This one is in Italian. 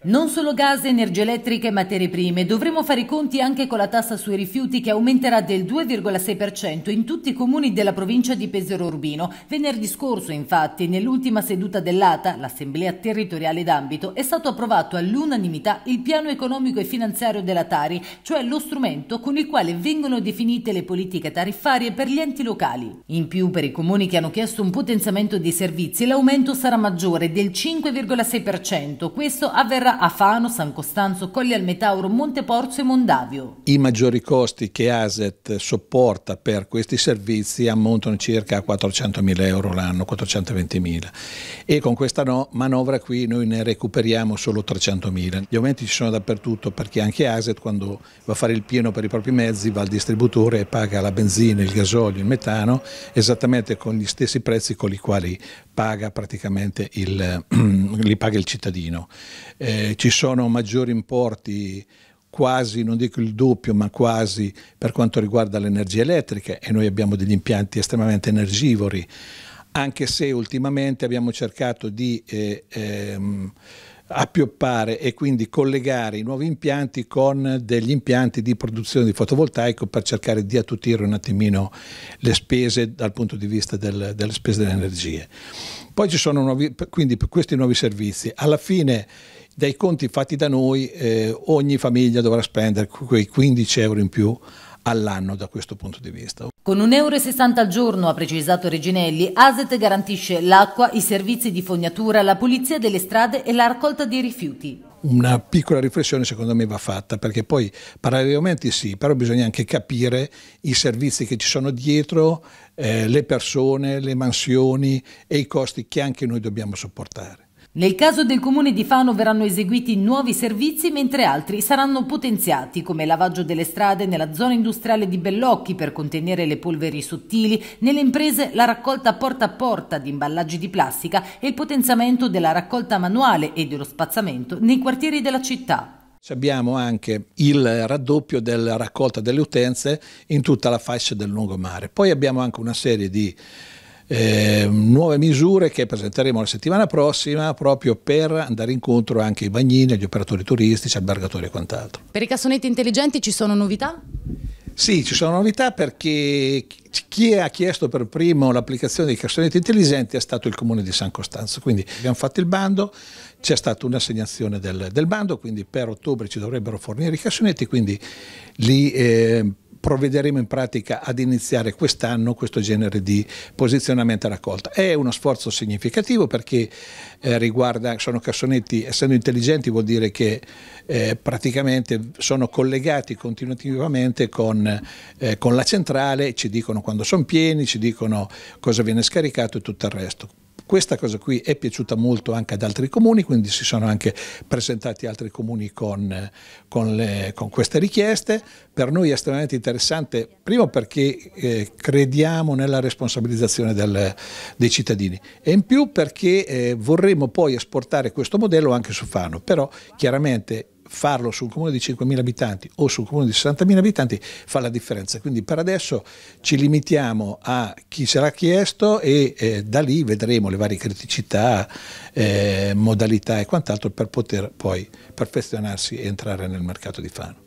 Non solo gas, energia elettrica e materie prime, dovremo fare i conti anche con la tassa sui rifiuti che aumenterà del 2,6% in tutti i comuni della provincia di Pesero Urbino. Venerdì scorso, infatti, nell'ultima seduta dell'ATA, l'Assemblea Territoriale d'Ambito, è stato approvato all'unanimità il piano economico e finanziario della Tari, cioè lo strumento con il quale vengono definite le politiche tariffarie per gli enti locali. In più, per i comuni che hanno chiesto un potenziamento dei servizi, l'aumento sarà maggiore del 5,6%. Questo avverrà Matera, Afano, San Costanzo, Colli al Metauro, Monteporzio e Mondavio. I maggiori costi che ASET sopporta per questi servizi ammontano circa a 400.000 euro l'anno, 420.000 e con questa no, manovra qui noi ne recuperiamo solo 300.000. Gli aumenti ci sono dappertutto perché anche ASET quando va a fare il pieno per i propri mezzi va al distributore e paga la benzina, il gasolio, il metano esattamente con gli stessi prezzi con i quali paga praticamente il, li paga il cittadino. Eh, ci sono maggiori importi quasi, non dico il doppio, ma quasi per quanto riguarda l'energia elettrica e noi abbiamo degli impianti estremamente energivori, anche se ultimamente abbiamo cercato di eh, ehm, appioppare e quindi collegare i nuovi impianti con degli impianti di produzione di fotovoltaico per cercare di attutire un attimino le spese dal punto di vista del, delle spese delle energie. Poi ci sono nuovi, quindi questi nuovi servizi. Alla fine dai conti fatti da noi eh, ogni famiglia dovrà spendere quei 15 euro in più all'anno da questo punto di vista. Con 1,60 euro al giorno, ha precisato Reginelli, ASET garantisce l'acqua, i servizi di fognatura, la pulizia delle strade e la raccolta dei rifiuti una piccola riflessione secondo me va fatta perché poi parallelamente sì, però bisogna anche capire i servizi che ci sono dietro, eh, le persone, le mansioni e i costi che anche noi dobbiamo sopportare. Nel caso del comune di Fano verranno eseguiti nuovi servizi mentre altri saranno potenziati come lavaggio delle strade nella zona industriale di Bellocchi per contenere le polveri sottili, nelle imprese la raccolta porta a porta di imballaggi di plastica e il potenziamento della raccolta manuale e dello spazzamento nei quartieri della città. Abbiamo anche il raddoppio della raccolta delle utenze in tutta la fascia del lungomare. Poi abbiamo anche una serie di Ehm, nuove misure che presenteremo la settimana prossima proprio per andare incontro anche ai bagnini, agli operatori turistici, albergatori e quant'altro. Per i cassonetti intelligenti ci sono novità? Sì, ci sono novità perché chi ha chiesto per primo l'applicazione dei cassonetti intelligenti è stato il comune di San Costanzo, quindi abbiamo fatto il bando, c'è stata un'assegnazione del, del, bando, quindi per ottobre ci dovrebbero fornire i cassonetti, quindi li... Eh, provvederemo in pratica ad iniziare quest'anno questo genere di posizionamento e raccolta. È uno sforzo significativo perché eh, riguarda, sono cassonetti, essendo intelligenti vuol dire che eh, praticamente sono collegati continuativamente con, eh, con la centrale, ci dicono quando sono pieni, ci dicono cosa viene scaricato e tutto il resto. Questa cosa qui è piaciuta molto anche ad altri comuni, quindi si sono anche presentati altri comuni con, con, le, con queste richieste. Per noi è estremamente interessante, primo perché eh, crediamo nella responsabilizzazione del, dei cittadini e in più perché eh, vorremmo poi esportare questo modello anche su Fano, però chiaramente farlo sul comune di 5.000 abitanti o sul comune di 60.000 abitanti fa la differenza. Quindi per adesso ci limitiamo a chi sarà chiesto e eh, da lì vedremo le varie criticità, eh, modalità e quant'altro per poter poi perfezionarsi e entrare nel mercato di Fano.